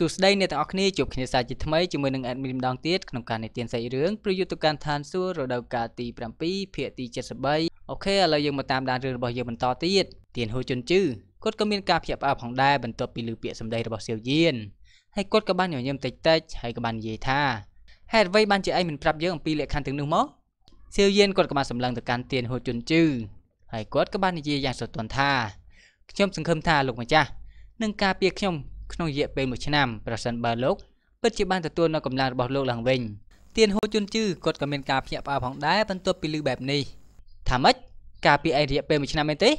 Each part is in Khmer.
សួស្តីអ្នកទាំងអស់គ្នាជួបគ្នាសាជាថ្មីជាមួយនឹង admin ម្ដងទៀតក្នុងការនិទានសាច់រឿងព្រយុទ្ធកម្មឋានសួគ៌រដូវកាលទី7ភាគទី73អូខេឥឡូវយើងមកតាមដានរឿងរបស់យើងបន្តទៀតទៀនហូជុនជឺគាត់ក៏មានការភ្ញាក់ផ្អើលផងដែរបន្ទាប់ពីឮពាក្យសម្ដីរបស់សៀវយៀនហើយគាត់ក៏បានញញឹមតិចតិចហើយក៏បាននិយាយថាហេតុអ្វីបានជាឯងមិនប្រាប់យើងអំពីលក្ខខណ្ឌទាំងនោះមកសៀវយៀនគាត់ក៏បានសម្លឹងទៅកាន់ទៀនហូជុនជឺហើយគាត់ក៏បាននិយាយយ៉ាងសន្ទន់ថាខ្ញុំសង្ឃឹមថាលោកម្ចាស់នឹងការពារខ្ញុំក្នុងរយៈពេល1ឆ្នាំប្រសិនបើលោកពិតជាបានទទួលនៅកម្លាំងរបស់លោកឡើងវិញទៀនហូជុនជឺគាត់ក៏មានការភ្ញាក់ផ្អើលផងដែរបន្ទាប់ពីឮបែបនេះថាម៉េចការពីឯងរយៈពេល1ឆ្នាំមែនទេ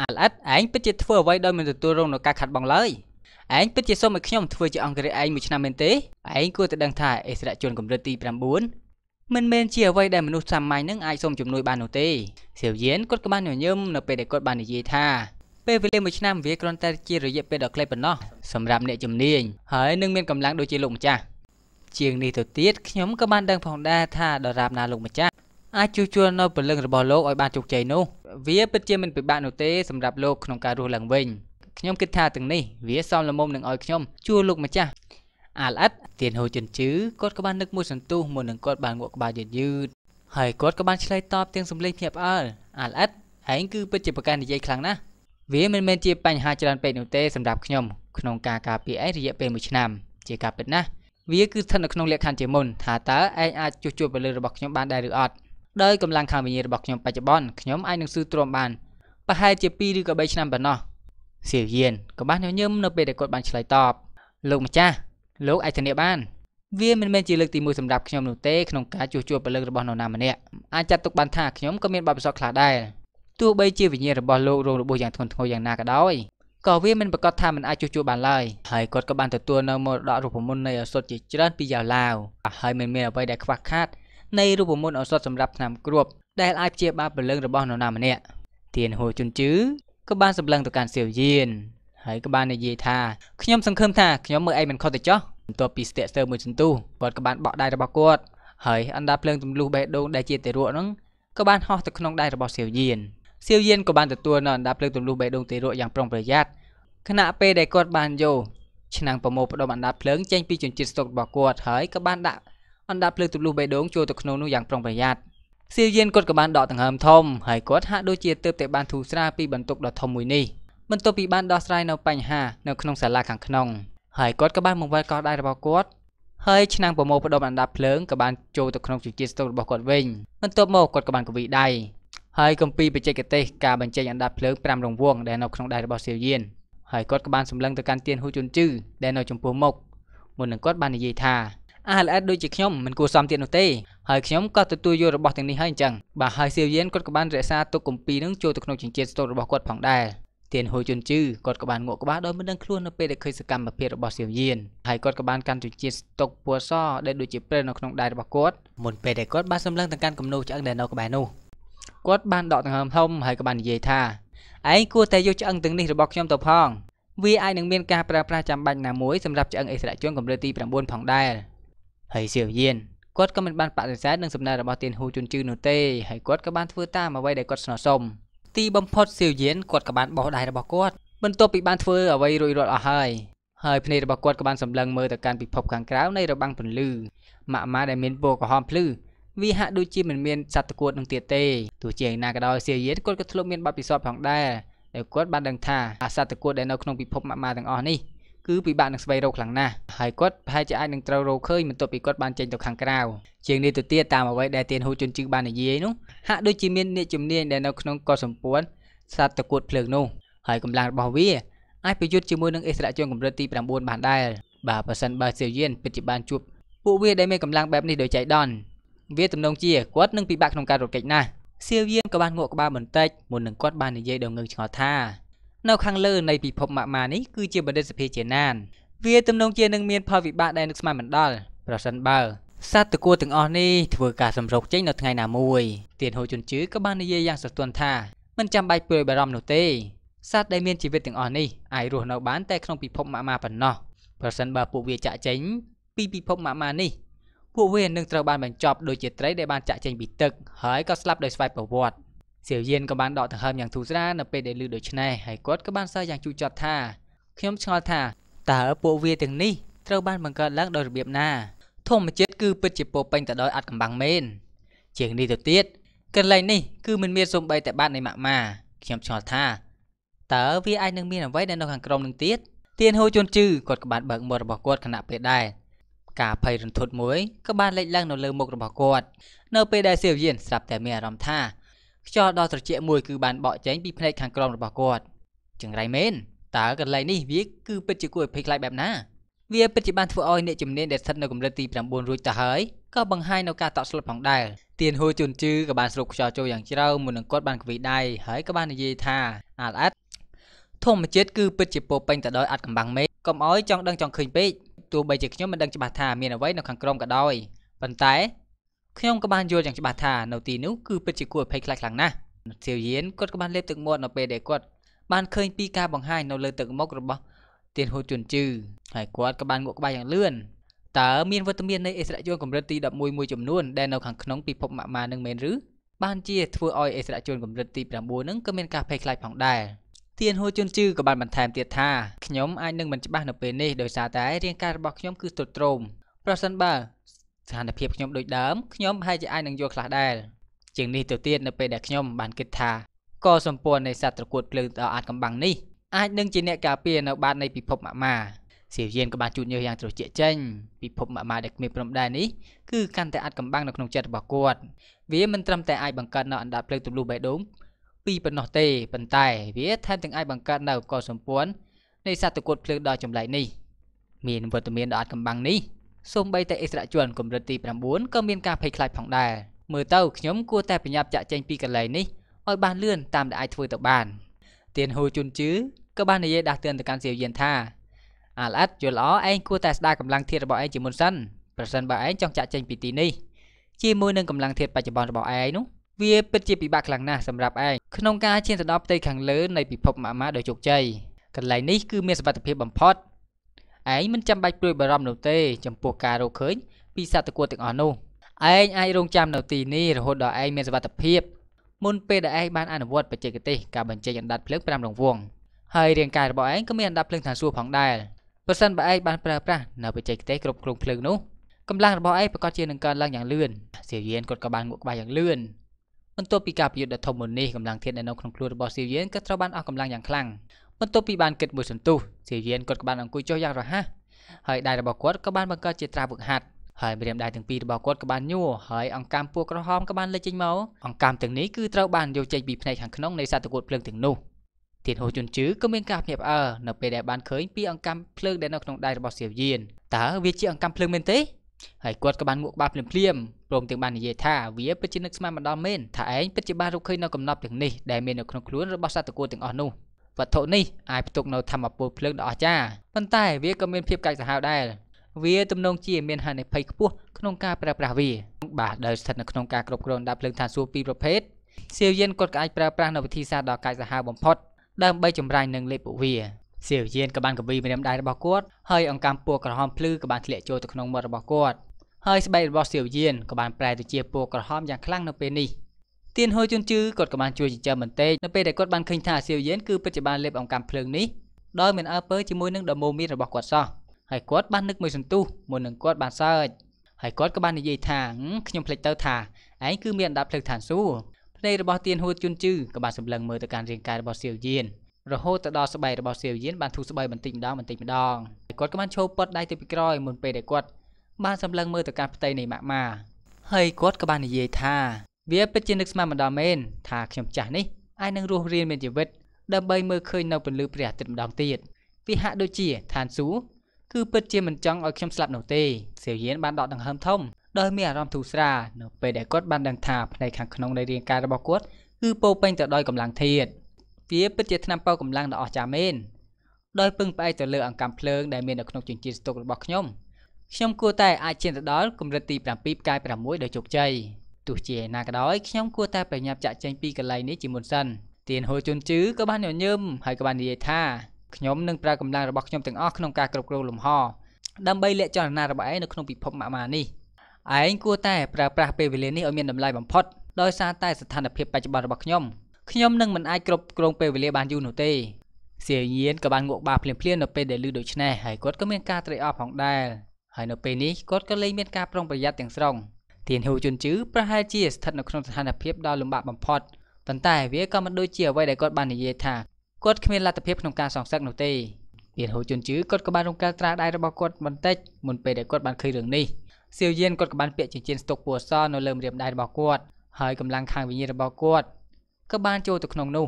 អាលអិតឯងពិតជាធ្វើអ្វីដោយមិនទទួលរងនៅការខាត់បងឡើយឯងពិតជាសូមឲ្យខ្ញុំធ្វើជាអង្គរាជឯងមួយឆ្នាំមែនទេឯងគួរតែដឹងថាអិសរាជជនកម្រិតទី9មិនមែនជាអ្វីដែលមនុស្សសាមញ្ញនឹងអាចសូមជំនួយបាននោះទេសៀវយៀនគាត់ក៏បានញញឹមនៅពេលដែលគាត់បាននិយាយថាពេលវេលាមួយឆ្នាំវាគ្រាន់តែជារយៈពេលដ៏ខ្លីប៉ុណ្ណោះសម្រាប់អ្នកជំនាញហើយនឹងមានកម្លាំងដូចជាលោកម្ចាស់ជាងនេះទៅទៀតខ្ញុំក៏បានដឹងផងដែរថាដរាបណាលោកម្ចាស់អាចជួសជុលនៅពលឹងរបស់លោកឲ្យបានជោគជ័យនោះវាពិតជាមិនពិបាកនោះទេសម្រាប់លោកក្នុងការរស់ឡើងវិញខ្ញុំគិតថាទាំងនេះវាសមល្មមនឹងឲ្យខ្ញុំជួលលោកម្ចាស់អាលអិតទៀនហូចិនជឺគាត់ក៏បាននឹកមួយសន្ទុះមុននឹងគាត់បានងក់ក្បាលយឺតយឺតហើយគាត់ក៏បានឆ្លើយតបទាំងសម្លេងភ្ញាក់ផ្អើលអាលអិតឯងគឺពិតជាប្រកាន់និយាយខ្លាំងណាស់វាមិនមែនជាបញ្ហាច្រើនពេកនោះទេសម្រាប់ខ្ញុំក្នុងការការពារឯងរយៈពេល1ឆ្នាំជាការពិតណាស់វាគឺស្ថិតនៅក្នុងលក្ខខណ្ឌជាមុនថាតើឯងអាចជួសជុលពលិរបស់ខ្ញុំបានដែរឬអត់ដោយកម្លាំងខាងវិញ្ញាណរបស់ខ្ញុំបច្ចុប្បន្នខ្ញុំអាចនឹងស៊ឺទ្រាំបានប្រហែលជា2ឬក៏3ឆ្នាំប៉ុណ្ណោះសៀវយៀនក៏បានញញឹមនៅពេលដែលគាត់បានឆ្លើយតបលោកម្ចាស់លោកអាចធានាបានវាមិនមែនជាលើកទី1សម្រាប់ខ្ញុំនោះទេក្នុងការជួសជុលពលិរបស់នរណាម្នាក់អាចចាត់ទុកបានថាខ្ញុំក៏មានបទពិសោធន៍ខ្លះដែរទោះបីជាវិញ្ញាណរបស់លោករងរបួសយ៉ាងធ្ងន់ធ្ងរយ៉ាងណាក៏ដោយក៏វាមិនប្រកាសថាមិនអាចជួសជុលបានឡើយហើយគាត់ក៏បានទទួលនៅមរតករូបមន្តនៃឱសថជាច្រើនពីយ៉ាវឡាវហើយមិនមានអ្វីដែលខ្វះខាតនៃរូបមន្តឱសថសម្រាប់ថ្នាំគ្រាប់ដែលអាចព្យាបាលព្រលឹងរបស់នរណាម្នាក់ទៀនហួរជុនជឺក៏បានសម្លឹងទៅកាន់សៀវយានហើយក៏បាននិយាយថាខ្ញុំសង្ឃឹមថាខ្ញុំមើលឯងមិនខុសទេចុះបន្ទាប់ពីស្ទាក់ស្ទើរមួយសន្ទុះគាត់ក៏បានបក់ដៃរបស់គាត់ហើយអណ្ដាតភ្លើងទម្លុះបេះដូងដែលជាទារកហ្នឹងក៏បានហោះទៅក្នុងដៃរបស់សៀវយានសៀវយានក៏បានទទួលនៅអណ្ដាប់លើកទម្លុះបេះដូងទារកយ៉ាងប្រុងប្រយ័ត្នខណៈពេលដែលគាត់បានយកឆ្នាំងប្រមូលផ្ដុំអណ្ដាប់ភ្លើងចេញពីជញ្ជាត់ស្តុករបស់គាត់ហើយក៏បានដាក់អណ្ដាប់ភ្លើងទម្លុះបេះដូងចូលទៅក្នុងនោះយ៉ាងប្រុងប្រយ័ត្នសៀវយានគាត់ក៏បានដកដង្ហើមធំហើយគាត់ហាក់ដូចជាទើបតែបានធូរស្រាលពីបន្ទុកដ៏ធំមួយនេះបន្ទាប់ពីបានដោះស្រាយនៅបញ្ហានៅក្នុងសាលាខាងក្នុងហើយគាត់ក៏បានបង្វិលកោះដៃរបស់គាត់ហើយឆ្នាំងប្រមូលផ្ដុំអណ្ដាប់ភ្លើងក៏បានចូលទៅក្នុងជញ្ជាត់ស្តុករបស់គាត់វិញបន្ទាប់មកគាត់ក៏បានកវីដៃហើយគម្ពីរបច្ចេកទេសការបញ្ចេញអណ្ដាតភ្លើង5រង្វង់ដែលនៅក្នុងដៃរបស់សៀវយានហើយគាត់ក៏បានសម្លឹងទៅកាន់ទៀនហ៊ូជុនជឺដែលនៅចំពោះមុខមុននឹងគាត់បាននិយាយថាអាលអេតដូចជាខ្ញុំមិនគួរសមទៀតនោះទេហើយខ្ញុំក៏ទទួលយករបស់ទាំងនេះហើយអញ្ចឹងបាទហើយសៀវយានគាត់ក៏បានរក្សាទុកគម្ពីរនឹងចូលទៅក្នុងចិញ្ចៀនស្ទូតរបស់គាត់ផងដែរទៀនហ៊ូជុនជឺគាត់ក៏បានងក់ក្បាលដោយមិនដឹងខ្លួននៅពេលដែលឃើញសកម្មភាពរបស់សៀវយានហើយគាត់ក៏បានកាន់ចិញ្ចៀនស្ទុកពណ៌សដែលដូចជាព្រិលនៅក្នុងដៃរបស់គាត់មុនពេលដែលគាត់បានសម្លឹងទៅកាន់គំនូរឆ្អឹងដែលនៅក្បែរនោះគាត់បានដកដង្ហើមធំហើយក៏បាននិយាយថាឯងគួរតែយកឆ្អឹងទាំងនេះរបស់ខ្ញុំទៅផងវាអាចនឹងមានការប្រើប្រាស់ចាំបាច់ណាមួយសម្រាប់ឆ្អឹងអិសរាជជនកម្រិតទី9ផងដែរហើយសៀវយានគាត់ក៏មិនបានបដិសេធនឹងសំណើរបស់ទៀនហ៊ូជុនជឺនោះទេហើយគាត់ក៏បានធ្វើតាមអ្វីដែលគាត់ស្នើសុំទីបំផុតសៀវយានគាត់ក៏បានបោះដៃរបស់គាត់បន្ទាប់ពីបានធ្វើអ្វីរួចរាល់អស់ហើយហើយភ្នែករបស់គាត់ក៏បានសម្លឹងមើលទៅកាន់ពិភពខាងក្រៅនៃរបាំងពន្លឺម៉ាក់ម៉ាដែលមានពណ៌ក្រហមភ្លឺវាហាក់ដូចជាមិនមានសត្វតកួតនឹងទៀតទេទោះជាយ៉ាងណាក៏ដោយសៀវយៀនគាត់ក៏ធ្លាប់មានបទពិសោធន៍ផងដែរដែលគាត់បានដឹងថាអាសត្វតកួតដែលនៅក្នុងពិភពម៉ាក់ម៉ាទាំងអស់នេះគឺពិបាកនឹងស្វែងរកខ្លាំងណាស់ហើយគាត់ប្រហែលជាអាចនឹងត្រូវរកឃើញបន្ទាប់ពីគាត់បានចេញទៅខាងក្រៅជាងនេះទៅទៀតតាមអ្វីដែលទៀនហ៊ូជុនជឹងបាននិយាយនោះហាក់ដូចជាមានអ្នកជំនាញដែលនៅក្នុងកោសម្ព័ន្ធសត្វតកួតភ្លើង នោះហើយកម្លាំងរបស់វាអាចប្រយុទ្ធជាមួយនឹងអិសរាជជនកម្រិតទី9បានដែរបាទប៉ះសិនបើសៀវយៀនពិតជាបានជួបពួកវាដែលមានកម្លាំងបែបនេះដោយចៃដន្យវាទំនងជាគាត់នឹងពិបាកក្នុងការរកកិច្ចណាស់សៀវយានក៏បានងក់ក្បាលបន្តិចមុននឹងគាត់បាននិយាយដល់ងើងឆ្ងល់ថានៅខាងលើនៃពិភពម៉ាក់ម៉ានេះគឺជាបណ្ឌិតសភាជាណានវាទំនងជានឹងមានផលវិបាកដែលនឹកស្មានមិនដល់ប្រសិនបើសត្វតកួទាំងអស់នេះធ្វើការសម្រុកចេញនៅថ្ងៃណាមួយទៀនហូជុនជឺក៏បាននិយាយយ៉ាងសស្ទាន់ថាមិនចាំបាច់ព្រួយបារម្ភនោះទេសត្វដែលមានជីវិតទាំងអស់នេះអាចរស់នៅបានតែក្នុងពិភពម៉ាក់ម៉ាប៉ុណ្ណោះប្រសិនបើពួកវាចាក់ចេញពីពិភពម៉ាក់ម៉ានេះពួកវានឹងត្រូវបានបញ្ចប់ដោយជាត្រីដែលបានចាក់ចេញពីទឹកហើយក៏ស្លាប់ដោយស្វ័យប្រវត្តិសៀវយានក៏បានដកដង្ហើមយ៉ាងធូរស្រាលនៅពេលដែលឮដូច្នេះហើយគាត់ក៏បានសើយ៉ាងជូរចត់ថាខ្ញុំឆ្ងល់ថាតើពួកវាទាំងនេះត្រូវបានបង្កើតឡើងដោយរបៀបណា ធម្មជាតិគឺពិតជាពោពេញទៅដោយអត្តកម្បាំងមែនជាងនេះទៅទៀតកន្លែងនេះគឺមិនមានសូម្បីតែបាតនៃម៉ាក់ម៉ាខ្ញុំឆ្ងល់ថាតើវាអាចនឹងមានអ្វីដែលនៅខាងក្រោមនឹងទៀតទៀនហូជុនជឺគាត់ក៏បានបើកមាត់របស់គាត់ខណៈពេលដែរការភ័យរន្ធត់មួយក៏បានលេចឡើងនៅលើមុខរបស់គាត់នៅពេលដែលសៀវយានស្រាប់តែមានអារម្មណ៍ថាខ្យល់ដ៏ត្រជាក់មួយគឺបានបក់ចេញពីភ្នែកខាងក្រោមរបស់គាត់ចង្រៃមែនតើកន្លែងនេះវាគឺពិតជាគួរឲ្យភ័យខ្លាចបែបណាវាពិតជាបានធ្វើឲ្យអ្នកជំនាញដែលស្ថិតនៅកម្រិតទី9រួចទៅហើយក៏បង្ហាញនៅការតក់ស្លុតផងដែរទៀនហួរជុនជឺក៏បានស្រូបខ្យល់ចូលយ៉ាងជ្រៅមុននឹងគាត់បានក្វីដៃហើយក៏បាននិយាយថាអាល់អាត់ធម្មជាតិគឺពិតជាពោពេញទៅដោយអាត់កំបាំងមេកុំឲ្យចង់ដឹងចង់ឃើញពេកទោះបីជាខ្ញុំមិនដឹងច្បាស់ថាមានអ្វីនៅខាងក្រោមក៏ដោយប៉ុន្តែខ្ញុំក៏បានយល់យ៉ាងច្បាស់ថានៅទីនោះគឺពិតជាគួរឲ្យភ័យខ្លាចខ្លាំងណាស់ទាវយានគាត់ក៏បានលេបទឹកមាត់នៅពេលដែលគាត់បានឃើញពីការបង្ហាញនៅលើទឹកមុខរបស់ទៀនហូជុនជឺហើយគាត់ក៏បានងក់ក្បាលយ៉ាងលឿនតើមានវត្តមាននៃអិសរាជជនកម្រិតទី11មួយចំនួនដែលនៅខាងក្នុងពិភពម៉ាក់ម៉ានឹងមែនឬបានជាធ្វើឲ្យអិសរាជជនកម្រិតទី9នឹងក៏មានការភ័យខ្លាចផងដែរទៀនហួជុនជឺក៏បានបន្ថែមទៀតថាខ្ញុំអាចនឹងមិនច្បាស់នៅពេលនេះដោយសារតែរាងកាយរបស់ខ្ញុំគឺទ្រុឌទ្រោមប្រសិនបើស្ថានភាពខ្ញុំដូចដើមខ្ញុំប្រហែល ជាអាចនឹងយល់ខ្លះដែរជាងនេះទៅទៀតនៅពេលដែលខ្ញុំបានគិតថាកសម្ព័ន្ធនៃសត្វត្រកួតភ្លើងដ៏អាចកំបាំងនេះអាចនឹងជាអ្នកការពារនៅបាតនៃពិភពម៉ាម៉ាសៀវយានក៏បានជូតញើសយ៉ាងត្រជាក់ចេញពិភពម៉ាម៉ាដែលគ្មានព្រំដែននេះគឺកាន់តែអាចកំបាំងនៅក្នុងចិត្តរបស់គាត់វាមិនត្រឹមតែអាចបង្កើតនៅអណ្ដាតភ្លើងទម្លុះបេះដូងពីរប៉ុណ្ណោះទេប៉ុន្តែ វា ថែមទាំងអាចបង្កើតនៅឧបករណ៍សម្ព័ន្ធនៃសត្វតកួតភ្លើងដ៏ចម្លែកនេះមានវត្តមានដ៏អត់កំបាំងនេះសូម្បីតែអិសរាជជនកម្រិតទី9ក៏មានការភ័យខ្លាចផងដែរមើលទៅខ្ញុំគួរតែប្រញាប់ចាក់ចែងពីកន្លែងនេះឲ្យបានលឿនតាមដែលអាចធ្វើទៅបានទៀនហូជុនជឺក៏បាននិយាយដាស់តឿនទៅកាន់សៀវយានថា អាឡអិតយល់ល្អឯងគួរតែស្ដារកម្លាំងធាតរបស់ឯងជាមុនសិនប្រសិនបើឯងចង់ចាក់ចេញពីទីនេះជាមួយនឹងកម្លាំងធាតបច្ចុប្បន្នរបស់ឯងនោះវាពិតជាពិបាកខ្លាំងណាស់សម្រាប់ឯងក្នុងការឈានទៅដល់ផ្ទៃខាងលើនៃពិភពម៉ាម៉ាដោយជោគជ័យកន្លែងនេះគឺមានសុវត្ថិភាពបំផុតឯងមិនចាំបាច់ព្រួយបារម្ភនោះទេចំពោះការរកឃើញពីសត្វតកួទាំងអស់នោះឯងអាចរងចាំនៅទីនេះរហូតដល់ឯងមានសុវត្ថិភាពមុនពេលដែលឯងបានអនុវត្តបច្ចេកទេសការបញ្ចេញអណ្ដាតភ្លើង5រង្វង់ហើយរាងកាយរបស់ឯងក៏មានអណ្ដាតភ្លើងថាសួរផងដែរប្រសិនបើឯងបានប្រើប្រាស់នៅបច្ចេកទេសគ្រប់គ្រងភ្លើងនោះកម្លាំងរបស់ឯងប្រកាសជានឹងកើនឡើងយ៉ាងលឿនសៀវៀនគាត់ក៏បានងក់ក្បាលយ៉ាងលឿនបន្ទាប់ពីការប្រយុទ្ធដ៏ធំមួយនេះកម្លាំងធាតុនៅក្នុងខ្លួនរបស់សៀវៀនក៏ត្រូវបានអស់កម្លាំងយ៉ាងខ្លាំងបន្ទាប់ពីបានគិតមួយសន្ទុះសៀវៀនគាត់ក៏បានអង្គុយចុះយ៉ាងរហ័សហើយដៃរបស់គាត់ក៏បានបង្កើតជាត្រាវឹកហាត់ហើយម្រាមដៃទាំងពីររបស់គាត់ក៏បានញួរហើយអង្កាមពូក្រហមក៏បានលេចចេញមកអង្កាមទាំងនេះគឺត្រូវបានយកចេញពីផ្នែកខាងក្នុងនៃសត្វតកួតភ្លើងទាំងនោះធានហូជុនជឺក៏មានការភ្ញាក់ផ្អើលនៅពេលដែលបានឃើញពីអង្កាមភ្លើងដែលនៅក្នុងដៃរបស់សៀវៀនតើវាជាអង្កាមភ្លើងមែនទេហើយគាត់ក៏បានងក់ក្បាលភ្លាមៗព្រមទាំងបាននិយាយថាវាពិតជានឹកស្មានម្ដងមែនថាឯងពិតជាបានរកឃើញនៅកំណប់ទាំងនេះដែលមាននៅក្នុងខ្លួនរបស់សត្វតកួទាំងអស់នោះវត្ថុនេះអាចផ្ទុកនៅធម្មពលភ្លើងដ៏អស្ចារ្យប៉ុន្តែវាក៏មានភាពកាចសាហាវដែរវាទំនងជាមានហានិភ័យខ្ពស់ក្នុងការប្រើប្រាស់វាបាទដោយស្ថិតនៅក្នុងការគ្រប់គ្រងដាក់ភ្លើងឋានសួគ៌ពីរប្រភេទសៀវយានគាត់ក៏អាចប្រើប្រាស់នៅវិធីសាស្ត្រដ៏កាចសាហាវបំផុតដើម្បីចម្រាញ់និងលេបពួកវាសៀវយានក៏បានកវីម្រាមដៃរបស់គាត់ហើយអង្កាំពណ៌ក្រហមភ្លឺក៏បានធ្លាក់ចូលទៅក្នុងមាត់របស់គាត់ហើយស្បែករបស់សៀវយានក៏បានប្រែទៅជាពណ៌ក្រហមយ៉ាងខ្លាំងនៅពេលនេះទៀនហួយជុនជឺគាត់ក៏បានជួយចិញ្ចឹមបន្តិចនៅពេលដែលគាត់បានឃើញថាសៀវយានគឺពិតជាបានលេបអង្កាំភ្លើងនេះដោយមិនអើពើជាមួយនឹងដមូមីរបស់គាត់សោះហើយគាត់បាននឹកមួយសន្ទុះមុននឹងគាត់បានសើចហើយគាត់ក៏បាននិយាយថាខ្ញុំភ្លេចទៅថាឯងគឺមានអណ្ដាប់ភ្លើងឋានសួគ៌ភ្នែករបស់ទៀនហួយជុនជឺក៏បានសម្លឹងមើលទៅកាន់រាងកាយរបស់សៀវយានរហូតទៅដល់ស្បែករបស់សៀវយៀនបានធូរស្បែកបន្តិចម្ដងបន្តិចម្ដងគាត់ក៏បានឈោពត់ដៃទៅពីក្រោយមុនពេលដែលគាត់បានសម្លឹងមើលទៅកាន់ផ្ទៃនៃម៉ាក់ម៉ាហើយគាត់ក៏បាននិយាយថាវាពិតជានឹកស្មានមិនដល់មែនថាខ្ញុំចាស់នេះអាចនឹងរស់រានមានជីវិត ដើម្បីមើលឃើញនៅពន្លឺព្រះអាទិត្យម្ដងទៀតវាហាក់ដូចជាឋានសួគ៌គឺពិតជាមិនចង់ឲ្យខ្ញុំស្លាប់នោះទេសៀវយៀនបានដកដង្ហើមធំដោយមានអារម្មណ៍ធូរស្រាលនៅពេលដែលគាត់បានដឹងថាផ្នែកខាងក្នុងនៃរាងកាយរបស់គាត់គឺពោពេញទៅដោយកម្លាំងធាតុវាពិតជាថ្នាំប៉ូវកម្លាំងដ៏អស្ចារ្យមែនដោយពឹងផ្អែកទៅលើអង្កាំភ្លើងដែលមាននៅក្នុងជញ្ជីស្តុករបស់ខ្ញុំខ្ញុំគួរតែអាចឈានទៅដល់កម្រិតទី7ផ្កាយ6ដោយជោគជ័យទោះជាណាក៏ដោយខ្ញុំគួរតែប្រញាប់ចាក់ចែងពីកន្លែងនេះជាមុនសិនទៀនហូជុនជឺក៏បានញញឹមហើយក៏បាននិយាយថាខ្ញុំនឹងប្រើកម្លាំងរបស់ខ្ញុំទាំងអស់ក្នុងការគ្រប់គ្រងលំហដើម្បីលាក់ចលនារបស់ឯងនៅក្នុងពិភពម៉ាក់ម៉ានេះឯងគួរតែប្រើប្រាស់ពេលវេលានេះឲ្យមានតម្លៃបំផុតដោយសារតែស្ថានភាពបច្ចុប្បន្នរបស់ខ្ញុំខ្ញុំនឹងមិនអាចគ្រប់គ្រងពេលវេលាបានយូរនោះទេសៀញៀនក៏បានងក់បាភ្លាមភ្លាមនៅពេលដែលឮដូច្នេះហើយគាត់ក៏មានការត្រេកអរផងដែរហើយនៅពេលនេះគាត់ក៏លែងមានការប្រុងប្រយ័ត្នទាំងស្រុងធានហ៊ូជុនជឺប្រហែលជាស្ថិតនៅក្នុងស្ថានភាពដ៏លំបាកបំផុតប៉ុន្តែវាក៏មិនដូចជាអ្វីដែលគាត់បាននិយាយថាគាត់គ្មានលទ្ធភាពក្នុងការសងសឹកនោះទេមានហ៊ូជុនជឺគាត់ក៏បានរំកាលត្រាដៃរបស់គាត់បន្តិចមុនពេលដែលគាត់បានឃើញរឿងនេះសៀវយានគាត់ក៏បានពាក់ចិញ្ចៀនស្ទុកពណ៌សនៅលើម្រាមដៃរបស់គាត់ហើយកម្លាំងខាងវិញ្ញាណរបស់គាត់ក៏បានចូលទៅក្នុងនោះ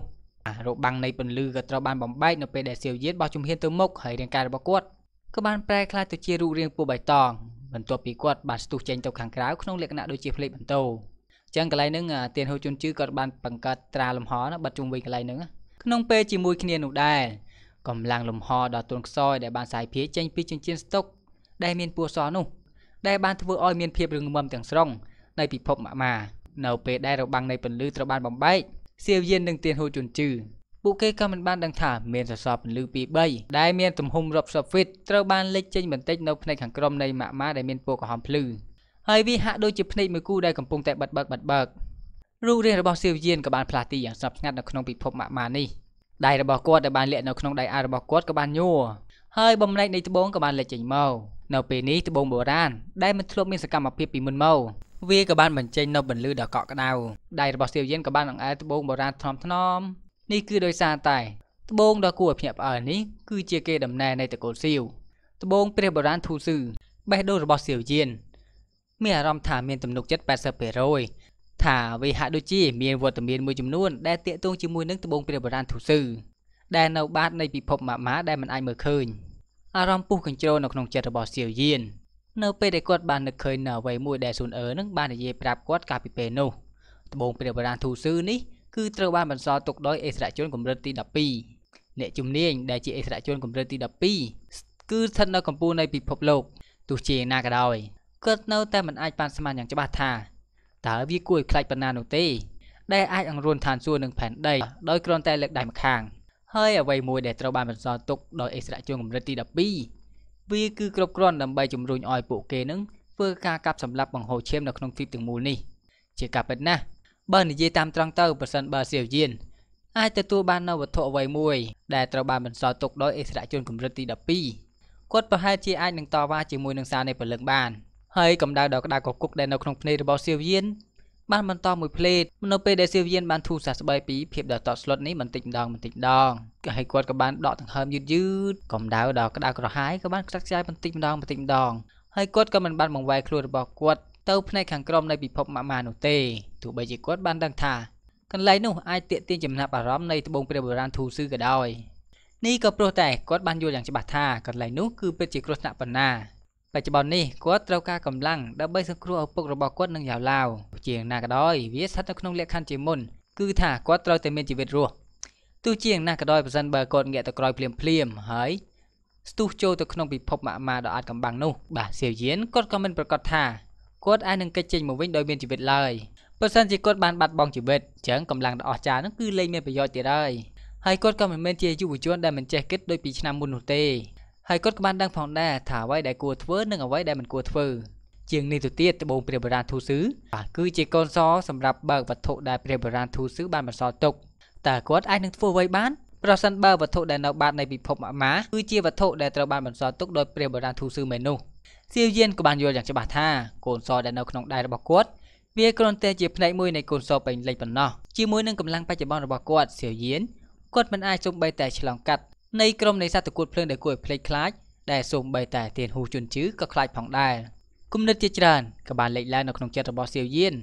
របាំងនៃពន្លឺក៏ត្រូវបានបំបែកនៅពេលដែលសៀវយានបោះជំហានទៅមុខហើយរាងកាយរបស់គាត់ក៏បានប្រែក្លាយទៅជារូបរាងពូបៃតងបន្ទាប់ពីគាត់បានស្ទុះចេញទៅខាងក្រៅក្នុងលក្ខណៈដូចជាផ្លេកបន្ទោចឹងកន្លែងហ្នឹងទៀនហូជុនជឺក៏បានបង្កើតត្រាលំហណាបិទជុំវិញកន្លែងហ្នឹងក្នុងពេលជាមួយគ្នានោះដែរកម្លាំងលំហដល់ទុនខ្សោយដែលបានសាយភាយចេញពីចិញ្ចៀនស្តុកដែលមានពណ៌សនោះដែលបានធ្វើឲ្យមានភាពរឹងមាំទាំងស្រុងនៃពិភពម៉ាក់ម៉ានៅ ពេលដែលរបាំងនៃពន្លឺត្រូវបានបំបែកសៀវយាននិងទានហូជន់ជឺពួកគេក៏មិនបានដឹងថាមានសសរពន្លឺពី3ដែលមានទំហំរាប់សិបហ្វីតត្រូវបានលេចចេញបន្តិចនៅផ្នែកខាងក្រោមនៃម៉ាក់ម៉ាដែលមានពណ៌ក្រហមភ្លឺហើយវាហាក់ដូចជាភ្នែកមួយគូដែលកំពុងតែបិទបើកបិទបើករូបរាងរបស់សៀវយានក៏បានផ្លាស់ទីយ៉ាងស្ងប់ស្ងាត់នៅក្នុងពិភពម៉ាក់ម៉ានេះដៃរបស់គាត់ដែលបានលាក់នៅក្នុងដៃអារបស់គាត់ក៏បានញួរហើយបំណែកនៃត្បូងក៏បានលេចចេញមកនៅពេលនេះត្បូងបុរាណដែលមិនធ្លាប់មានសកម្មភាពពីមុនមកវាក៏បានបញ្ចេញនូវបន្លឺដ៏កក់ក្ដៅដៃរបស់សៀវយិនក៏បានអង្អែលត្បូងបុរាណថ្នមថ្នមនេះគឺដោយសារតែត្បូងដ៏គួរឲ្យភ្ញាក់ផ្អើលនេះគឺជាគេដំណែនៃតកូលសៀវត្បូងព្រះបុរាណធូស៊ឺបេះដូងរបស់សៀវយិនមានអារម្មណ៍ថាមានទំនុកចិត្ត80%ថាវាហាក់ដូចជាមានវត្តមានមួយចំនួនដែលទាក់ទងជាមួយនឹងត្បូងព្រះបុរាណធូស៊ឺដែលនៅ បាតនៃពិភពម៉ាម៉ាដែលមិនអាចមើលឃើញអារម្មណ៍ពុះកញ្ជ្រោលនៅក្នុងចិត្តរបស់សៀវយិននៅពេលដែលគាត់បាននឹកឃើញនៅអ្វីមួយដែលស៊ុនអឺនឹងបាននិយាយប្រាប់គាត់កាលពីពេលនោះត្បូងព្រះបរានធូស៊ឺនេះគឺត្រូវបានបន្សល់ទុកដោយអិសរាជជនកម្រិតទី12អ្នកជំនាញដែលជាអិសរាជជនកម្រិតទី12គឺស្ថិតនៅកំពូលនៃពិភពលោកទោះជាណាក៏ដោយគាត់នៅតែមិនអាចបានស្មានយ៉ាងច្បាស់ថាតើវាគួរឲ្យខ្លាចប៉ុណ្ណានោះទេដែលអាចអង្រួនឋានសួគ៌នឹងផែនដីដោយគ្រាន់តែលើកដៃម្ខាងហើយអ្វីមួយដែលត្រូវបានបន្សល់ទុកដោយអិសរាជជនកម្រិតទី12វាគឺគ្រប់គ្រាន់ដើម្បីជំរុញឲ្យពួកគេនឹងធ្វើការកាប់សម្លាប់បង្ហូរឈាមនៅក្នុងទ្វីបទាំងមូលនេះជាការពិតណាស់បើនិយាយតាមត្រង់ទៅប្រសិនបើសៀវយានអាចទទួលបាននៅវត្ថុអ្វីមួយដែលត្រូវបានបន្សល់ទុកដោយអិសរាជជនកម្រិតទី12គាត់ប្រហែលជាអាចនឹងតវ៉ាជាមួយនឹងសារនៃពលឹងបានហើយកម្ដៅដល់ក្តៅកគុកដែលនៅក្នុងភ្នែករបស់សៀវយានបានបន្តមួយភ្លេតនៅពេលដែលសៀវៀនបានធូរសះស្បើយពីភាពដ៏តក់ស្លុតនេះបន្តិចម្ដងបន្តិចម្ដងហើយគាត់ក៏បានដកដង្ហើមយឺតយឺតកម្ដៅដល់ក្ដៅក្រហាយក៏បានខ្សាច់ខ្សាយបន្តិចម្ដងបន្តិចម្ដងហើយគាត់ក៏មិនបានបង្វែរខ្លួនរបស់គាត់ទៅផ្នែកខាងក្រមនៃពិភពម៉ាម៉ានោះទេទោះបីជាគាត់បានដឹងថាកន្លែងនោះអាចទាក់ទាញចំណាប់អារម្មណ៍នៃត្បូងព្រះបុរាណធូស៊ឺក៏ដោយនេះក៏ព្រោះតែគាត់បានយល់យ៉ាងច្បាស់ថាកន្លែងនោះគឺពិតជាគ្រោះថ្នាក់ប៉ុណ្ណាបច្ចុប្បន្ននេះគាត់ត្រូវការកម្លាំងដើម្បីសង្គ្រោះឪពុករបស់គាត់នឹងយ៉ាវឡាវជាងណាក៏ដោយវាស្ថិតនៅក្នុងលក្ខខណ្ឌជាមុនគឺថាគាត់ត្រូវតែមានជីវិតរស់ទោះជាយ៉ាងណាក៏ដោយប្រសិនបើគាត់ងាកទៅក្រោយភ្លាមភ្លាមហើយស្ទុះចូលទៅក្នុងពិភពម៉ាក់ម៉ាដ៏អាចកំបាំងនោះ បាទសៀវយៀនគាត់ក៏មិនប្រកាសថាគាត់អាចនឹងកិច្ចចេញមកវិញដោយមានជីវិតឡើយបើសិនជាគាត់បានបាត់បង់ជីវិតចឹងកម្លាំងដ៏អស្ចារ្យនោះគឺលែងមានប្រយោជន៍ទៀតហើយហើយគាត់ក៏មិនមែនជាយុវជនដែលមិនចេះគិតដូចពីឆ្នាំមុននោះទេហើយគាត់ក៏បានដឹងផងដែរថាអ្វីដែលគួរធ្វើ និងអ្វីដែលមិនគួរធ្វើជាងនេះទៅទៀតត្បូងព្រះបរានធូស៊ឺបាទគឺជាកូនសសម្រាប់បើកវត្ថុដែលព្រះបរានធូស៊ឺបានបន្សល់ទុកតើគាត់អាចនឹងធ្វើអ្វីបានប្រសិនបើវត្ថុដែលនៅបាតនៃពិភពអាម៉ាគឺជាវត្ថុដែលត្រូវបានបន្សល់ទុកដោយព្រះបរានធូស៊ឺមែននោះសៀវយៀនក៏បានយល់យ៉ាងច្បាស់ថាកូនសដែលនៅក្នុងដៃរបស់គាត់វាគ្រាន់តែជាផ្នែកមួយនៃកូនសពេញលេចប៉ុណ្ណោះជាមួយនឹងកម្លាំងបច្ចុប្បន្នរបស់គាត់សៀវយៀនគាត់មិនអាចជុំបីតែឆ្លងកាត់នៃក្រុមនៃសត្វតកួតភ្លើងដែលគួរឲ្យភ្លេចខ្លាចដែលសូម្បីតែទៀនហ៊ូជុនជឺក៏ខ្លាចផងដែរគំនិតជាច្រើនក៏បានលេចឡើងនៅក្នុងចិត្តរបស់សៀវយៀន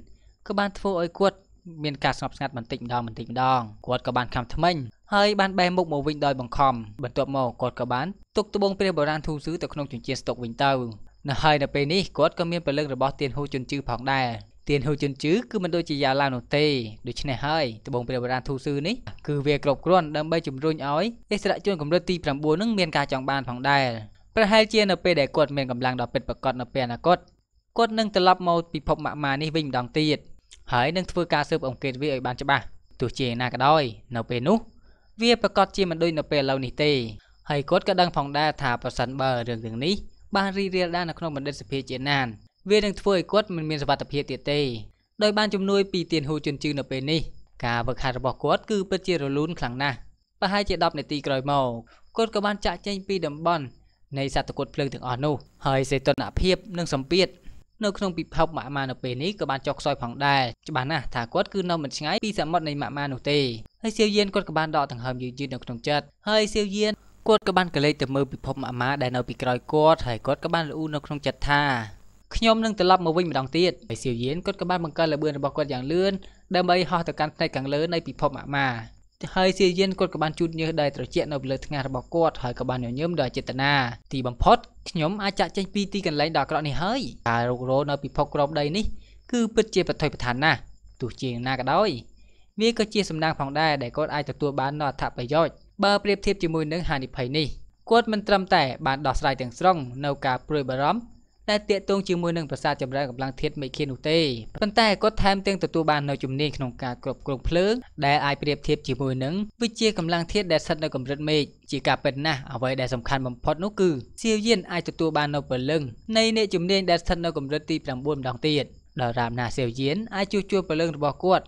ក៏បានធ្វើឲ្យគាត់មានការស្ងប់ស្ងាត់បន្តិចម្ដងបន្តិចម្ដងគាត់ក៏បានខំថ្មិញហើយបានបែរមុខមកវិញដោយបង្ខំបន្ទាប់មកគាត់ក៏បានទុកត្បូងព្រះបុរាណធូស៊ឺទៅក្នុងជញ្ជាស្តុកវិញទៅនៅហើយនៅពេលនេះគាត់ក៏មានពលឹងរបស់ទៀនហ៊ូជុនជឺផងដែរទៀនហ៊ូជុនជឺគឺមិនដូចជាយ៉ាឡានោះទេដូច្នេះហើយត្បូងព្រះបរាធូស៊ឺនេះគឺវាគ្រប់គ្រាន់ដើម្បីជំរុញឲ្យអិសរាជជនកម្រិតទី9នឹងមានការចង់បានផងដែរប្រហែលជានៅពេលដែលគាត់មានកម្លាំងដ៏ពិតប្រាកដនៅពេលអនាគតគាត់នឹងត្រឡប់មកពិភពម៉ាក់ម៉ានេះវិញម្ដងទៀតហើយនឹងធ្វើការស៊ើបអង្កេតវាឲ្យបានច្បាស់ទោះជាណាក៏ដោយនៅពេលនោះវាប្រកាសជាមិនដូចនៅពេលឥឡូវនេះទេហើយគាត់ក៏ដឹងផងដែរថាប្រសិនបើរឿងទាំងនេះបានរីរាលដាលនៅក្នុងបណ្ឌិតសភាជាណានវានឹងធ្វើឲ្យគាត់មិនមានសុវត្ថិភាពទៀតទេដោយបានជំនួយពីទៀនហ៊ូជុនជឺនៅពេលនេះការវឹកហាត់របស់គាត់គឺពិតជា រលូនខ្លាំងណាស់ប្រហែលជា10នាទីក្រោយមកគាត់ក៏បានចាក់ចេញពីតំបន់នៃសត្វតគុតភ្លើងទាំងអស់នោះហើយសេតនភាពនិងសម្ពាធនៅក្នុងពិភពម៉ាក់ម៉ានៅពេលនេះក៏បានចុះខ្សោយផងដែរច្បាស់ណាស់ថាគាត់គឺនៅមិនឆ្ងាយពីសមុទ្រនៃម៉ាក់ម៉ានោះទេហើយសៀវយានគាត់ក៏បានដកដង្ហើមយឺតៗនៅក្នុងចិត្តហើយសៀវយានគាត់ក៏បានកលេចទៅមើលពិភពម៉ាក់ម៉ាដែលនៅពីក្រោយគាត់ហើយគាត់ក៏បានលូនៅក្នុងចិត្តថាខ្ញុំនឹងត្រឡប់មកវិញម្ដងទៀតហើយសៀវយានគាត់ក៏បានបង្កើតល្បឿនរបស់គាត់យ៉ាងលឿនដើម្បីហោះទៅកាន់ផ្នែកខាងលើនៃពិភពអាម៉ាហើយសៀវយានគាត់ក៏បានជូតញើសដែលត្រជាក់នៅលើថ្ងាសរបស់គាត់ហើយក៏បានញញឹមដោយចេតនាទីបំផុតខ្ញុំអាចចាក់ចេញពីទីកន្លែងដ៏អាក្រក់នេះហើយការរុករោនៅពិភពក្រោមដីនេះគឺពិតជាប្រថុយប្រឋានណាស់ទោះជាយ៉ាងណាក៏ដោយវាក៏ជាសំណាងផងដែរដែលគាត់អាចទទួលបាននូវអត្ថប្រយោជន៍បើប្រៀបធៀបជាមួយនឹងហានិភ័យនេះគាត់មិនត្រឹមតែបានដោះស្រាយទាំងស្រុងនៅការព្រួយបារម្ភដែលទាក់ទងជាមួយនឹងប្រាសាទចម្រើនកម្លាំងធាតុមេឃានោះទេប៉ុន្តែគាត់ថែមទាំងទទួលបាននូវជំនាញក្នុងការគ្រប់គ្រងភ្លើងដែលអាចប្រៀបធៀបជាមួយនឹងវិជាកម្លាំងធាតុដែលស្ថិតនៅកម្រិតមេឃជាការពិតណាស់អ្វីដែលសំខាន់បំផុតនោះគឺសៀវយានអាចទទួលបាននូវពលឹងនៃអ្នកជំនាញដែលស្ថិតនៅកម្រិតទី9ម្ដងទៀតដរាបណាសៀវយានអាចជួសជុលពលឹងរបស់គាត់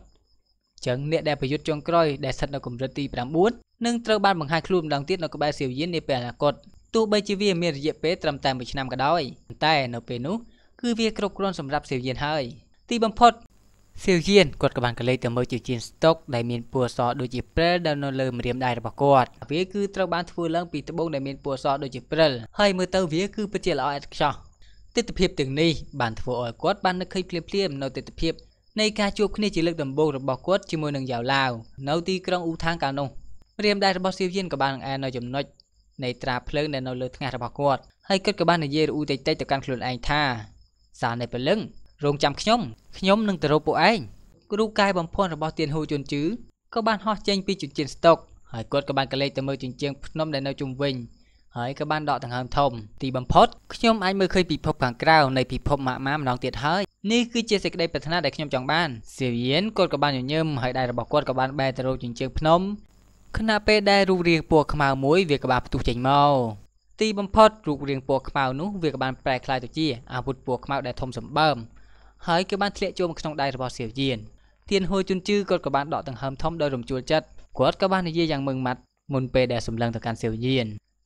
ចឹងអ្នកដែលប្រយុទ្ធចុងក្រោយដែលស្ថិតនៅកម្រិតទី9នឹងត្រូវបានបង្ហាញខ្លួនម្ដងទៀតនៅក្បែរសៀវយាននាពេលអនាគតទោះបីជាវាមានរយៈពេលត្រឹមតែ1ឆ្នាំក៏ដោយតែនៅពេលនោះគឺវាគ្រប់គ្រាន់សម្រាប់សៀវយានហើយទីបំផុតសៀវយានគាត់ក៏បានកលេចទៅមើលជាជាស្តុកដែលមានពណ៌សដូចជាព្រិលដែលនៅលើម្រាមដៃរបស់គាត់វាគឺត្រូវបានធ្វើឡើង ពីត្បូងដែលមានពណ៌សដូចជាព្រិលហើយមើលទៅវាគឺពិតជាល្អឥតខ្ចោះទិដ្ឋភាពទាំងនេះបានធ្វើឲ្យគាត់បាននឹកឃើញភ្លាមៗនៅទិដ្ឋភាពនៃការជួបគ្នាជាលើកដំបូងរបស់គាត់ជាមួយនឹងយ៉ាវឡាវនៅទីក្រុងអ៊ូថាងកាលនោះម្រាមដៃរបស់សៀវយានក៏បានអែនៅចំណុចនៃត្រាភ្លើងដែលនៅលើថ្ងាសរបស់គាត់ហើយគាត់ក៏បាននិយាយរអ៊ូតិចតិចទៅកាន់ខ្លួនឯងថាសារនៃពលឹងរងចាំខ្ញុំខ្ញុំនឹងទៅរកពួកឯងគ្រូកាយបំផន់របស់ទៀនហ៊ូជុនជឺក៏បានហោះចេញពីជញ្ជាំងស្តុកហើយគាត់ក៏បានកលេចទៅមើលជញ្ជាំងភ្នំដែលនៅជុំវិញហើយក៏បានដកដង្ហើមធំទីបំផុតខ្ញុំអាចមើលឃើញពិភពខាងក្រៅនៃពិភពម៉ាក់ម៉ាម្ដងទៀតហើយនេះគឺជាសេចក្តីប្រាថ្នាដែលខ្ញុំចង់បានសៀវៀនគាត់ក៏បានញញឹមហើយដៃរបស់គាត់ក៏បានបែរទៅរកជញ្ជាំងភ្នំខណៈពេលដែលរូបរាងពណ៌ខ្មៅមួយវាក៏បានផ្ទុះចេញមកទីបំផុតរូបរាងពណ៌ខ្មៅនោះវាក៏បានប្រែក្លាយទៅជាអាវុធពណ៌ខ្មៅដែលធំសម្បើមហើយគឺបានធ្លាក់ចូលក្នុងដៃរបស់សៀវយានទៀនហួយជុនជឺគាត់ក៏បានដកដង្ហើមធំដោយរំជួលចិត្តគាត់ក៏បាននិយាយយ៉ាងមឹងម៉ាត់មុនពេលដែលសម្លឹងទៅកាន់សៀវយាន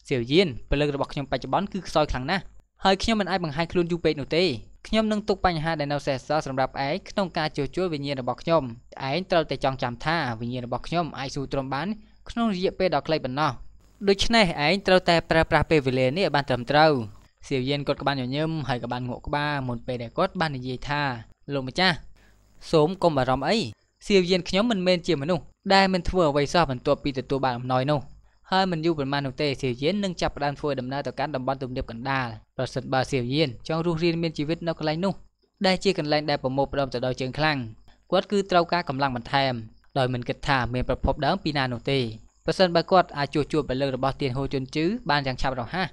សៀវយានពលឹករបស់ខ្ញុំបច្ចុប្បន្នគឺខ្សោយខ្លាំងណាស់ហើយខ្ញុំមិនអាចបង្ហាញខ្លួនយូរពេកនោះទេខ្ញុំនឹងទុកបញ្ហាដែលនៅសេសសល់សម្រាប់ឯងក្នុងការជួសជុលវិញ្ញាណរបស់ខ្ញុំឯងត្រូវតែចងចាំថាវិញ្ញាណរបស់ខ្ញុំអាចស៊ូទ្រាំបានក្នុងរយៈពេលដ៏ខ្លីប៉ុណ្ណោះដូច្នេះឯងត្រូវតែប្រើប្រាស់ពេលវេលានេះឲ្យបានត្រឹមត្រូវសៀវយានគាត់ក៏បានញញឹមហើយក៏បានងក់ក្បាលមុនពេលដែលគាត់បាននិយាយថាលោកម្ចាស់សូមកុំបារម្ភអីសៀវយានខ្ញុំមិនមែនជាមនុស្សដែលមិនធ្វើអ្វីសោះបន្ទាប់ពីទទួលបានអំណោយនោះហើយមិនយូរប៉ុន្មាននោះទេសៀវយាននឹងចាប់ផ្ដើមធ្វើដំណើរទៅកាន់តំបន់ទំនាបកណ្ដាលប្រសិនបើសៀវយានចង់រស់រានមានជីវិតនៅកន្លែងនោះដែលជាកន្លែងដែលប្រមូលផ្ដុំទៅដោយជើងខ្លាំងគាត់គឺត្រូវការកម្លាំងបន្ថែមដោយមិនគិតថាមានប្រភពដើមពីណានោះទេប្រសិនបើគាត់អាច ជួសជុលពលិករបស់ទៀនហូជុនជឺបានយ៉ាងឆាប់រហ័ស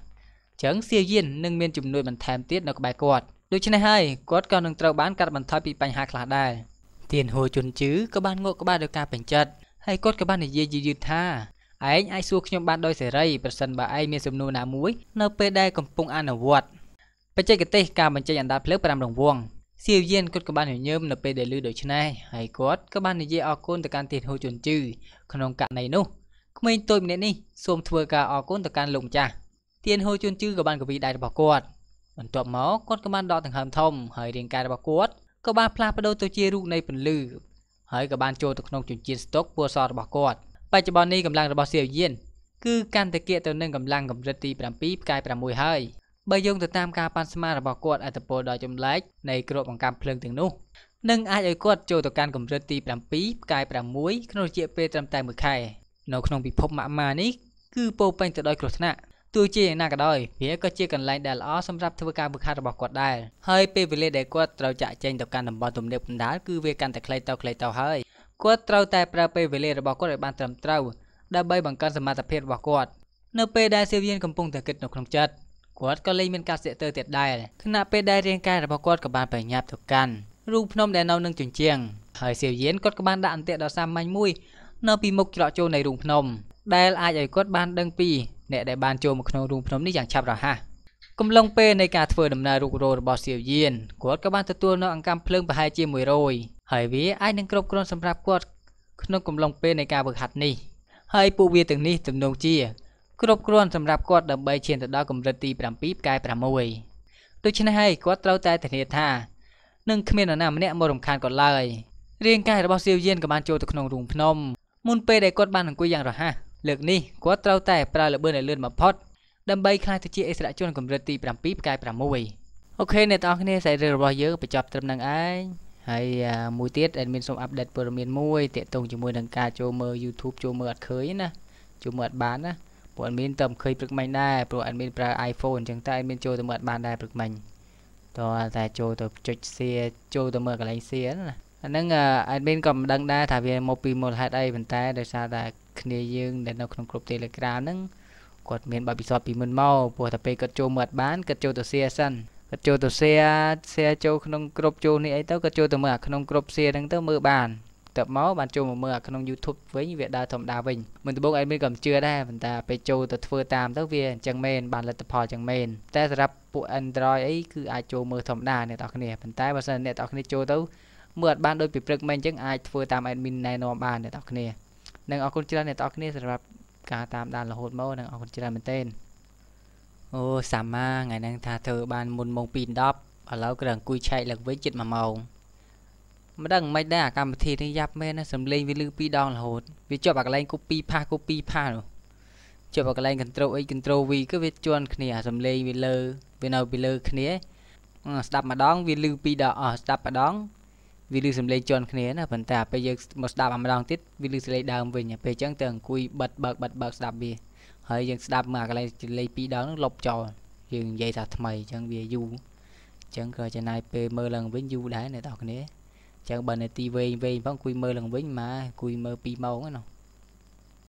ចឹងសៀយៀននឹងមានជំនួយបន្ថែមទៀតនៅក្បែរគាត់ដូច្នេះហើយគាត់ក៏នឹងត្រូវបានកាត់បន្ថយពីបញ្ហាខ្លះដែរទៀនហូជុនជឺក៏បានងក់ក្បាលដោយការពេញចិត្តហើយគាត់ក៏បាន និយាយយឺតៗថាឯងអាចសួរខ្ញុំបាន ដោយសេរីប្រសិនបើឯងមានសំណួរណាមួយ នៅ ពេលដែលកំពុងអនុវត្តបច្ចេកទេសការបញ្ចេញអណ្ដាតភ្លើង5រង្វង់សៀវយានគាត់ក៏បានញញើមនៅពេលដែលឮដូច្នេះហើយគាត់ក៏បាននិយាយអរគុណទៅកាន់ទានហូជុនជឺក្នុងករណីនោះក្មេងតូចម្នាក់នេះសូមធ្វើការអរគុណទៅកាន់លោកម្ចាស់ទានហូជុនជឺក៏បានកវីដៃរបស់គាត់បន្ទាប់មកគាត់ក៏បានដកដង្ហើមធំហើយរាងកាយរបស់គាត់ក៏បានផ្លាស់ប្ដូរទៅជារូបនៃពន្លឺហើយក៏បានចូលទៅក្នុងជំនឿស្តុកពណ៌សរបស់គាត់បច្ចុប្បន្ននេះកម្លាំងរបស់សៀវយានគឺកាន់តែគៀកទៅនឹងកម្លាំងកម្រិតទី7ផ្កាយ6ហើយបើយោងទៅតាមការប៉ាន់ស្មានរបស់គាត់អត្តពលដល់ចម្លែកនៃគ្រាប់បង្កាំភ្លើងទាំងនោះនឹងអាចឲ្យគាត់ចូលទៅកាន់កម្រិតទី7ផ្កាយ6ក្នុងរយៈពេលត្រឹមតែ1ខែនៅក្នុងពិភពម៉ាក់ម៉ានេះគឺពោពេញទៅដោយគ្រោះថ្នាក់ទោះជាយ៉ាងណាក៏ដោយវាក៏ជាកន្លែងដែលល្អសម្រាប់ធ្វើការវឹកហាត់របស់គាត់ដែរហើយពេលវេលាដែលគាត់ត្រូវចាក់ចែងទៅកាន់តំបន់ទំនាបកណ្ដាលគឺវាកាន់តែខ្លីទៅខ្លីទៅហើយគាត់ត្រូវតែប្រើពេលវេលារបស់គាត់ឲ្យបានត្រឹមត្រូវដើម្បីបង្កើនសមត្ថភាពរបស់គាត់នៅពេលដែលសៀវយានកំពុងតែគិតនៅក្នុងចិត្តគាត់ក៏លែងមានការស្ទាក់ស្ទើរទៀតដែរខណៈពេលដែលរាងកាយរបស់គាត់ក៏បានប្រញាប់ទៅកាន់រូបភ្នំដែលនៅនឹងជញ្ជាំងហើយសៀវយានគាត់ក៏បានដាក់អន្ទាក់ដ៏សាមញ្ញមួយនៅពីមុខច្រកចូលនៃរូងភ្នំដែលអាចឲ្យគាត់បានដឹងពីអ្នកដែលបានចូលមកក្នុងរូងភ្នំនេះយ៉ាងឆាប់រហ័សកំឡុងពេលនៃការធ្វើដំណើររុករោរបស់សៀវយានគាត់ក៏បានទទួលនៅអង្កាំភ្លើងប្រហែលជា100ហើយវាអាចនឹងគ្រប់គ្រាន់សម្រាប់គាត់ក្នុងកំឡុងពេលនៃការវឹកហាត់នេះហើយពួកវាទាំងនេះទំនងជាគ្រប់គ្រាន់សម្រាប់គាត់ដើម្បីឈានទៅដល់កម្រិតទី7ផ្កាយ6ដូច្នេះហើយគាត់ត្រូវតែធានាថានឹងគ្មាននរណាម្នាក់មករំខានគាត់ឡើយរាងកាយរបស់សៀវយានក៏បានចូលទៅក្នុងរូងភ្នំមុនពេលដែលគាត់បានអង្គុយយ៉ាងរហ័សលើកនេះគាត់ត្រូវតែប្រើល្បឿនដែលលឿនបំផុតដើម្បីខ្លាចទៅជាអិសរាជនកម្រិតទី7ផ្កាយ6អូខេអ្នកទាំងអស់គ្នាសាច់រឿងរបស់យើងបញ្ចប់ត្រឹមនឹងឯងហើយមួយទៀតអេដមីនសូមអាប់ដេតព័ត៌មានមួយតាក់ទងជាមួយនឹងការចូលមើល YouTube ចូលមើលអត់ឃើញណាចូលមើលអត់បានណាព្រោះអត់មានតែមិនឃើញព្រឹកមិញដែរព្រោះអត់មានប្រើ iPhone អញ្ចឹងតែអត់មានចូលទៅមើលអត់បានដែរព្រឹកមិញតោះតែចូលទៅចុចសៀចូលទៅមើលកន្លែងសៀណាអាហ្នឹងអត់មានក៏មិនដឹងដែរថាវាមកពីមូលហេតុអីប៉ុន្តែដោយសារតែគ្នាយើង ដែលនៅក្នុងក្រុម Telegram ហ្នឹងគាត់មានបទពិសោធន៍ពីមុនមកព្រោះតែពេលគាត់ចូលមើលអត់បានគាត់ចូលទៅសៀសិនគាត់ចូលទៅ share share ចូលក្នុងក្រុមចូលនេះអីទៅគាត់ចូលទៅមើលអាក្នុងក្រុម share ហ្នឹងទៅមើលបានទៅមកបានចូលមកមើលអាក្នុង YouTube វិញវាដើរធម្មតាវិញមិនដំបូងអេមីនក៏មិនជឿដែរប៉ុន្តែពេលចូលទៅធ្វើតាមទៅវាអញ្ចឹងមែនបានលទ្ធផលអញ្ចឹងមែនតែសម្រាប់ពួក Android អីគឺអាចចូលមើលធម្មតាអ្នកនរគ្នាប៉ុន្តែបើសិនអ្នកនរគ្នាចូលទៅមើលអត់បានដូចពីព្រឹកមែនអញ្ចឹងអាចធ្វើតាម admin ណែនាំបានអ្នកនរគ្នានិងអរគុណច្រើនអ្នកនរគ្នាសម្រាប់ការតាមដានរហូតមកនិងអរគុណច្រើនមែនទែនអូសាម៉ាថ្ងៃហ្នឹងថាធ្វើបានមុនម៉ោង2:10ឥឡូវក្រឹងអង្គុយឆែកឡើងវិញជិត1ម៉ោងមិនដឹងមិនដែរអាកម្មវិធីនេះយ៉ាប់មែនណាសំលេងវាលឺពីរដងរហូត វាជាប់អាកន្លែង copy ផាស copy ផាសនោះជាប់អាកន្លែង control x control v គឺវាជន់គ្នាអាសំលេងវាលើវានៅពីលើគ្នាស្ដាប់ម្ដងវាលឺពីរដងអស់ស្ដាប់ម្ដងវាលឺសំលេងជន់គ្នាណាប៉ុន្តែ ពេលយើងមកស្ដាប់អាម្ដងទៀតវាលឺសំលេងដើមវិញពេលអញ្ចឹងទៅអង្គុយបិទបើកបិទបើកស្ដាប់វាហើយយើងស្ដាប់មកអាកន្លែងសំលេងពីរដងនោះលុបចោលយើងនិយាយថាថ្មីអញ្ចឹងវាយូរអញ្ចឹងក៏ចំណាយពេលមើលឡើងវិញយូរដែរអ្នកនរគ្នា chẳng bên là tivi về vẫn quy mơ lần vĩnh mà quy mơ pi mâu cái nào